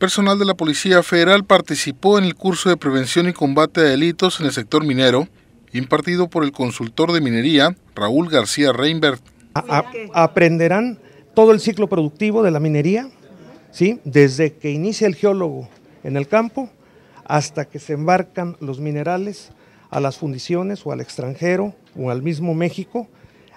Personal de la Policía Federal participó en el curso de prevención y combate a delitos en el sector minero, impartido por el consultor de minería, Raúl García Reinbert. aprenderán todo el ciclo productivo de la minería, ¿sí? desde que inicia el geólogo en el campo hasta que se embarcan los minerales a las fundiciones o al extranjero o al mismo México,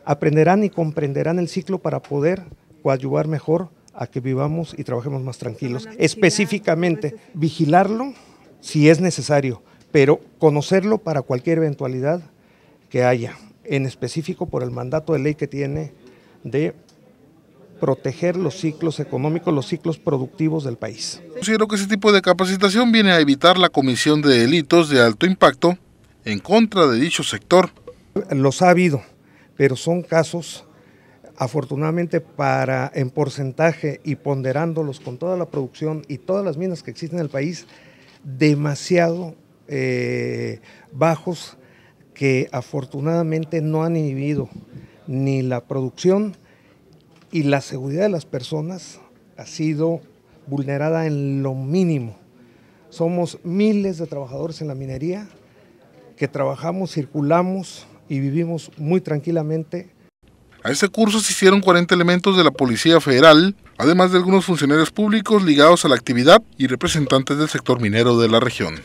aprenderán y comprenderán el ciclo para poder coadyuvar mejor a que vivamos y trabajemos más tranquilos. Específicamente, pues, vigilarlo si es necesario, pero conocerlo para cualquier eventualidad que haya, en específico por el mandato de ley que tiene de proteger los ciclos económicos, los ciclos productivos del país. Considero que ese tipo de capacitación viene a evitar la comisión de delitos de alto impacto en contra de dicho sector. Los ha habido, pero son casos afortunadamente para en porcentaje y ponderándolos con toda la producción y todas las minas que existen en el país, demasiado eh, bajos que afortunadamente no han inhibido ni la producción y la seguridad de las personas ha sido vulnerada en lo mínimo. Somos miles de trabajadores en la minería que trabajamos, circulamos y vivimos muy tranquilamente a este curso se hicieron 40 elementos de la Policía Federal, además de algunos funcionarios públicos ligados a la actividad y representantes del sector minero de la región.